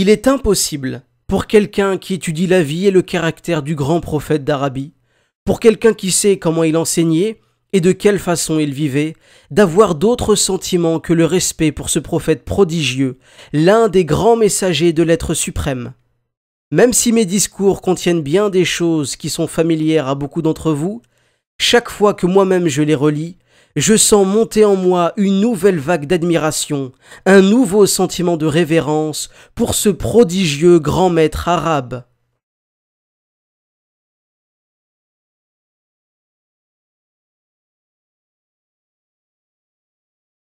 Il est impossible pour quelqu'un qui étudie la vie et le caractère du grand prophète d'Arabie, pour quelqu'un qui sait comment il enseignait et de quelle façon il vivait, d'avoir d'autres sentiments que le respect pour ce prophète prodigieux, l'un des grands messagers de l'être suprême. Même si mes discours contiennent bien des choses qui sont familières à beaucoup d'entre vous, chaque fois que moi-même je les relis, je sens monter en moi une nouvelle vague d'admiration, un nouveau sentiment de révérence pour ce prodigieux grand maître arabe.